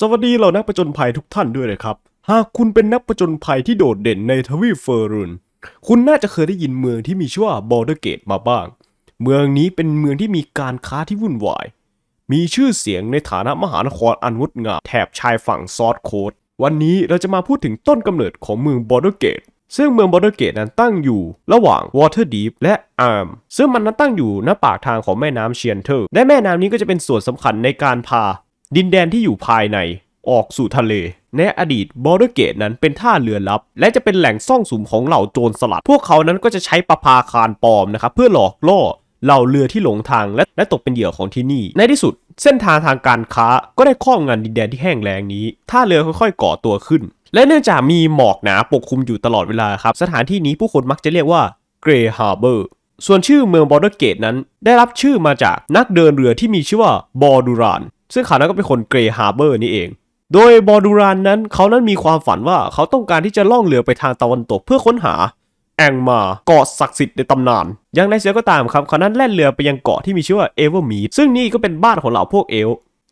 สวัสดีเหล่านักประจนภัยทุกท่านด้วยเลยครับ หากคุณเป็นนักประจนภัยที่โดดเด่นในทวีปเฟอร์รุน คุณน่าจะเคยได้ยินเมืองที่มีชื่อว่าบอ์เดอร์เกตมาบ้าง เมืองนี้เป็นเมืองที่มีการค้าที่วุ่นวาย มีชื่อเสียงในฐานะมหานครอันงดงามแถบชายฝั่งซอสโคดวันนี้เราจะมาพูดถึงต้นกำเนิดของเมืองบอ์เดอร์เกตซึ่งเมืองบอ์เดอร์เกตนั้นตั้งอยู่ระหว่างวอเทอร์ดีฟและอาร์มซึ่งมันนั้นตั้งอยู่ณปากทางของแม่น้ำเชียนเทอร์และแม่น้ำนี้ก็จะเป็นส่วนสำคัญในการพาดินแดนที่อยู่ภายในออกสู่ทะเลในอดีตบอร์เดเกตนั้นเป็นท่าเรือลับ และจะเป็นแหล่งซ่องสุมของเหล่าโจรสลัด พวกเขานั้นก็จะใช้ประพาคารปลอมนะครับเพื่อหลอกล่อเหล่าเรือที่หลงทางและและตกเป็นเหยื่อของที่นี่ ในที่สุดเส้นทางทางการค้าก็ได้ครอบงำดินแดนที่แห้งแล้งนี้ท่าเรือค่อยๆก่อตัวขึ้น และเนื่องจากมีหมอกหนาปกคลุมอยู่ตลอดเวลาครับ สถานที่นี้ผู้คนมักจะเรียกว่าเกรฮาร์เบอร์ส่วนชื่อเมืองบอร์เดเกตนั้นได้รับชื่อมาจากนักเดินเรือที่มีชื่อว่าบอร์ดูรานซึ่งเขานั้นก็เป็นคนเกรฮาร์เบอร์นี่เอง โดยบอดูรานนั้น เขานั้นมีความฝันว่าเขาต้องการที่จะล่องเรือไปทางตะวันตกเพื่อค้นหา แองมาเกาะศักดิ์สิทธิ์ในตำนาน อย่างไรเสียก็ตามครับเขานั้นแล่นเรือไปยังเกาะที่มีชื่อว่าเอเวอร์มีดซึ่งนี่ก็เป็นบ้านของเหล่าพวกเอล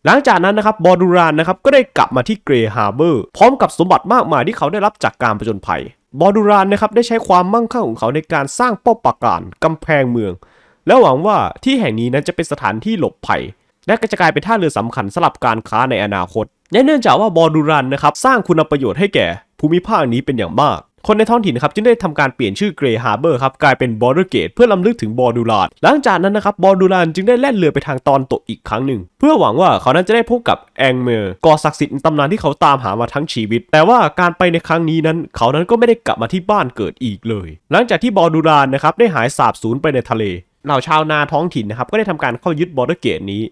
หลังจากนั้นนะครับบอดูรานนะครับก็ได้กลับมาที่เกรฮาร์เบอร์พร้อมกับสมบัติมากมายที่เขาได้รับจากการประจนภัยบอดูรานนะครับได้ใช้ความมั่งคั่งของเขาในการสร้างป้อมปราการกำแพงเมือง และหวังว่าที่แห่งนี้นั้นจะเป็นสถานที่หลบภัยและก็จะกลายเป็นท่าเรือสำคัญสำหรับการค้าในอนาคตเนื่องจากว่าบอดูรันนะครับ สร้างคุณประโยชน์ให้แก่ ภูมิภาคนี้เป็นอย่างมาก คนในท้องถิ่นครับ จึงได้ทำการเปลี่ยนชื่อเกรฮาร์เบอร์ครับ กลายเป็นบอร์เกตเพื่อลำลึกถึงบอดูรานหลังจากนั้นนะครับ บอดูรานจึงได้แล่นเรือไปทางตอนตกอีกครั้งหนึ่งเพื่อหวังว่าเขานั้นจะได้พบกับแองเมอร์ก่อศักดิ์สิทธิ์ตำนานที่เขาตามหามาทั้งชีวิต แต่ว่าการไปในครั้งนี้นั้น เขานั้นก็ไม่ได้กลับมาที่บ้านเกิดอีกเลย หลังจากที่บอดูรานนะครับได้หายสาบสูญไปในทะเลเหล่าชาวนาท้องถิ่นนะครับก็ได้ทำการเข้ายึดบอร์เกตนี้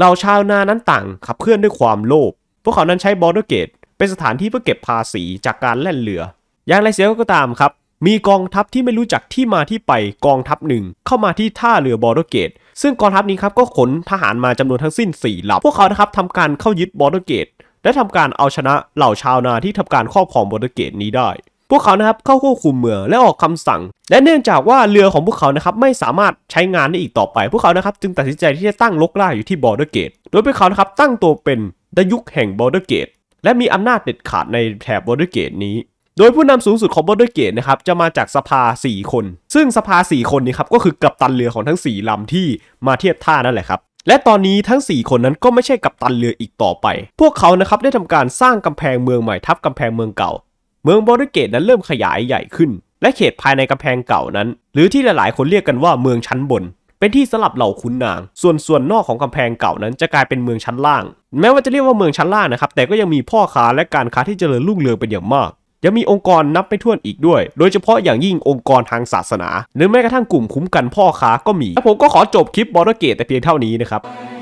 เราชาวนานั้นต่างขับเคลื่อนด้วยความโลภ พวกเขานั้นใช้บอร์ดเกตเป็นสถานที่เพื่อเก็บภาษีจากการแล่นเรือ อย่างไรเสียก็ตามครับ มีกองทัพที่ไม่รู้จักที่มาที่ไปกองทัพหนึ่งเข้ามาที่ท่าเรือบอร์ดเกตซึ่งกองทัพนี้ครับก็ขนทหารมาจำนวนทั้งสิ้น4ีหลำพวกเขานะครับทำการเข้ายึดบอร์ดเกตและทำการเอาชนะเหล่าชาวนาที่ทำการครอบครองบอร์ดเกตนี้ได้พวกเขานะครับเข้าควบคุมเมืองและออกคำสั่ง และเนื่องจากว่าเรือของพวกเขานะครับไม่สามารถใช้งานได้อีกต่อไป พวกเขานะครับจึงตัดสินใจที่จะตั้งลกล่าอยู่ที่บอร์เดอร์เกตโดยพวกเขานะครับตั้งตัวเป็นดยุคแห่งบอร์เดอร์เกตและมีอำนาจเด็ดขาดในแถบบอร์เดอร์เกตนี้ โดยผู้นำสูงสุดของบอร์เดอร์เกตนะครับจะมาจากสภา 4 คน ซึ่งสภา 4 คนนี้ครับก็คือกัปตันเรือของทั้ง 4 ลำที่มาเทียบท่านั่นแหละครับและตอนนี้ทั้ง 4 คนนั้นก็ไม่ใช่กัปตันเรืออีกต่อไป พวกเขานะครับได้ทำการสร้างกำแพงเมืองใหม่ทับ กำแพงเมืองเก่าเมืองบริเกตนั้นเริ่มขยายใหญ่ขึ้น และเขตภายในกำแพงเก่านั้น หรือที่หลายๆ คนเรียกกันว่าเมืองชั้นบน เป็นที่สลับเหล่าขุนนาง ส่วนส่วนนอกของกำแพงเก่านั้นจะกลายเป็นเมืองชั้นล่าง แม้ว่าจะเรียกว่าเมืองชั้นล่างนะครับ แต่ก็ยังมีพ่อค้าและการค้าที่เจริญรุ่งเรืองเป็นอย่างมาก ยังมีองค์กรนับไม่ถ้วนอีกด้วย โดยเฉพาะอย่างยิ่งองค์กรทางศาสนา หรือแม้กระทั่งกลุ่มคุ้มกันพ่อค้าก็มีและผมก็ขอจบคลิปบอร์เกตแต่เพียงเท่านี้นะครับ